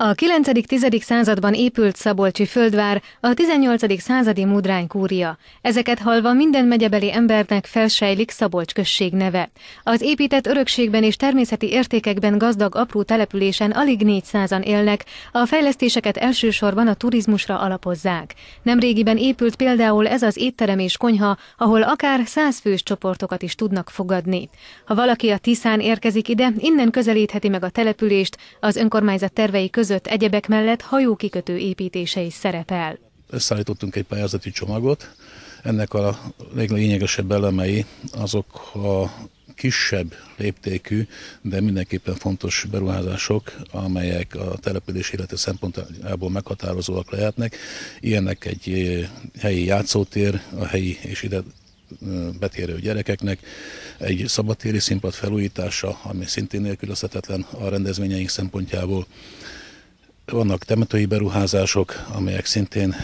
A 9.-10. században épült Szabolcsi földvár a 18. századi mudrány kúria. Ezeket halva minden megyebeli embernek felsejlik Szabolcs község neve. Az épített örökségben és természeti értékekben gazdag apró településen alig 400-an élnek, a fejlesztéseket elsősorban a turizmusra alapozzák. Nemrégiben épült például ez az étterem és konyha, ahol akár fős csoportokat is tudnak fogadni. Ha valaki a Tiszán érkezik ide, innen közelítheti meg a települést, az önkormányzat tervei között között egyebek mellett hajókikötő építése is szerepel. Összeállítottunk egy pályázati csomagot, ennek a leglényegesebb elemei azok a kisebb léptékű, de mindenképpen fontos beruházások, amelyek a település élete szempontjából meghatározóak lehetnek. Ilyenek egy eh, helyi játszótér, a helyi és ide eh, betérő gyerekeknek, egy szabadtéri színpad felújítása, ami szintén nélkülözhetetlen a rendezvényeink szempontjából, vannak temetői beruházások, amelyek szintén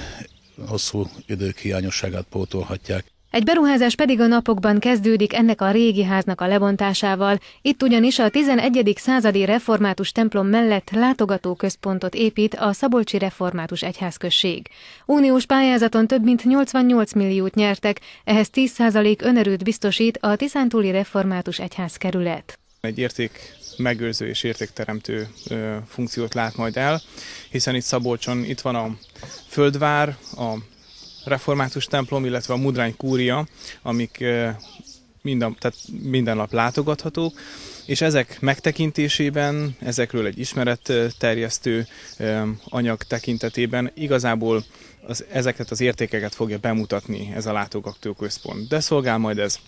hosszú idők hiányosságát pótolhatják. Egy beruházás pedig a napokban kezdődik ennek a régi háznak a lebontásával. Itt ugyanis a 11. századi református templom mellett látogatóközpontot épít a Szabolcsi Református Egyházközség. Uniós pályázaton több mint 88 milliót nyertek, ehhez 10% önerőt biztosít a Tiszántúli Református Egyház kerület. Egy érték megőrző és értékteremtő funkciót lát majd el, hiszen itt Szabolcson itt van a Földvár, a református templom, illetve a Mudrány kúria, amik minden, tehát minden nap látogathatók, és ezek megtekintésében, ezekről egy ismeret ö, anyag tekintetében igazából az, ezeket az értékeket fogja bemutatni ez a látogatóközpont. De szolgál majd ez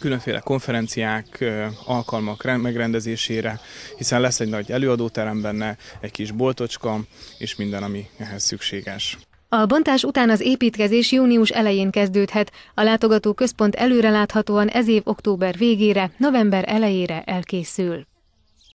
különféle konferenciák, alkalmak megrendezésére, hiszen lesz egy nagy előadóterem benne, egy kis boltocska, és minden, ami ehhez szükséges. A bontás után az építkezés június elején kezdődhet. A látogató központ előreláthatóan ez év október végére, november elejére elkészül.